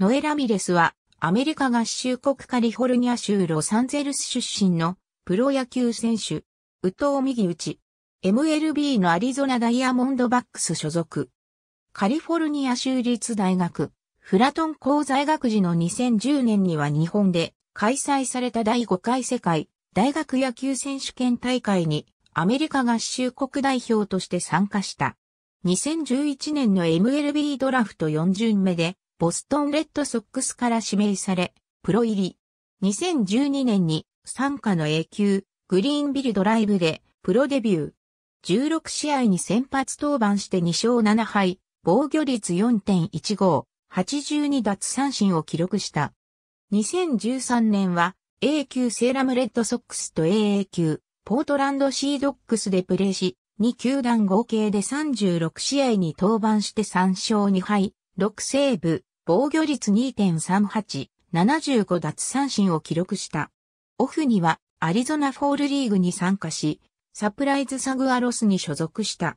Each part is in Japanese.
ノエ・ラミレスは、アメリカ合衆国カリフォルニア州ロサンゼルス出身のプロ野球選手、宇藤右打ち、MLB のアリゾナダイヤモンドバックス所属、カリフォルニア州立大学、フラトン校在学時の2010年には日本で開催された第5回世界大学野球選手権大会にアメリカ合衆国代表として参加した。2011年の MLB ドラフト4巡目でボストンレッドソックスから指名され、プロ入り。2012年に参加の A 級、グリーンビルドライブでプロデビュー。16試合に先発登板して2勝7敗、防御率4.15、82奪三振を記録した。2013年は A 級セーラムレッドソックスと AA 級ポートランドシードックスでプレーし、2球団合計で36試合に登板して3勝2敗、6セーブ、防御率2.38、75奪三振を記録した。オフにはアリゾナフォールリーグに参加し、サプライズサグアロスに所属した。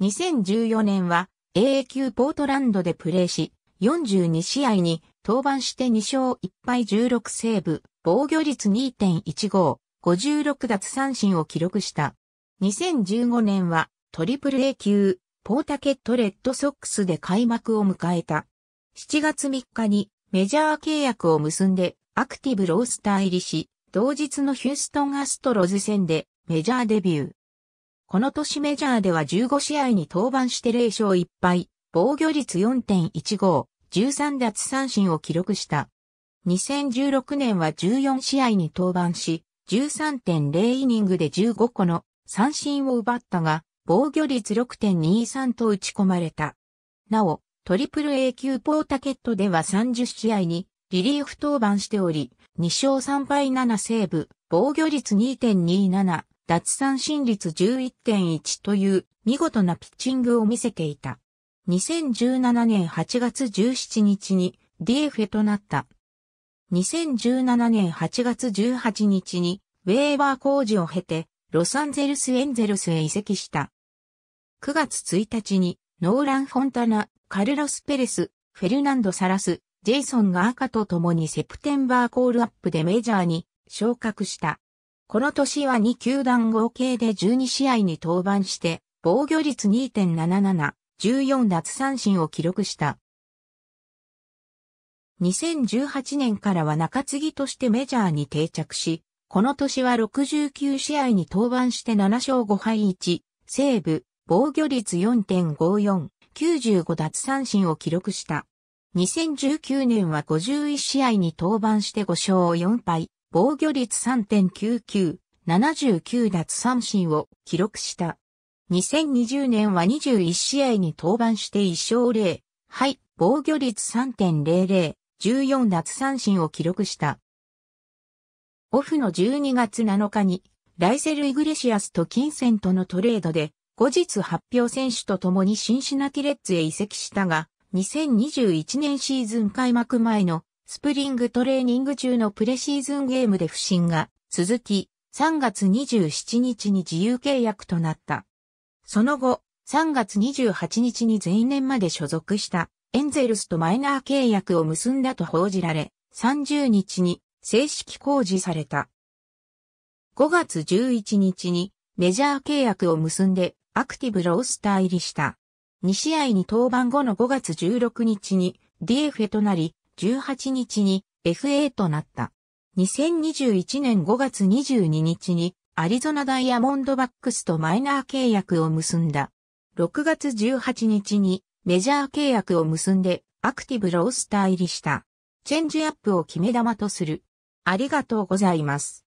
2014年は AA 級ポートランドでプレーし、42試合に登板して2勝1敗16セーブ、防御率2.15、56奪三振を記録した。2015年はトリプル A 級、ポータケットレッドソックスで開幕を迎えた。7月3日にメジャー契約を結んでアクティブロースター入りし、同日のヒューストンアストロズ戦でメジャーデビュー。この年メジャーでは15試合に登板して0勝1敗、防御率4.15、13奪三振を記録した。2016年は14試合に登板し、13.0イニングで15個の三振を奪ったが、防御率6.23と打ち込まれた。なお、トリプル A 級ポータケットでは30試合にリリーフ登板しており、2勝3敗7セーブ、防御率2.27、奪三振率11.1という見事なピッチングを見せていた。2017年8月17日に DF となった。2017年8月18日にウェーバー工事を経てロサンゼルスエンゼルスへ移籍した。9月1日にノーラン・フォンタナ、カルロス・ペレス、フェルナンド・サラス、ジェイソンが赤と共にセプテンバーコールアップでメジャーに昇格した。この年は2球団合計で12試合に登板して、防御率2.77、14奪三振を記録した。2018年からは中継ぎとしてメジャーに定着し、この年は69試合に登板して7勝5敗1、西部、防御率4.54、95奪三振を記録した。2019年は51試合に登板して5勝4敗、防御率3.99、79奪三振を記録した。2020年は21試合に登板して1勝0、はい、防御率3.00、14奪三振を記録した。オフの12月7日に、ライセル・イグレシアスと金銭とのトレードで、後日発表選手と共にシンシナティレッツへ移籍したが、2021年シーズン開幕前のスプリングトレーニング中のプレシーズンゲームで不振が続き、3月27日に自由契約となった。その後、3月28日に前年まで所属したエンゼルスとマイナー契約を結んだと報じられ、30日に正式公示された。5月11日にメジャー契約を結んでアクティブロースター入りした。2試合に登板後の5月16日に DFA となり、18日に FA となった。2021年5月22日にアリゾナダイヤモンドバックスとマイナー契約を結んだ。6月18日にメジャー契約を結んでアクティブロースター入りした。チェンジアップを決め玉とする。ありがとうございます。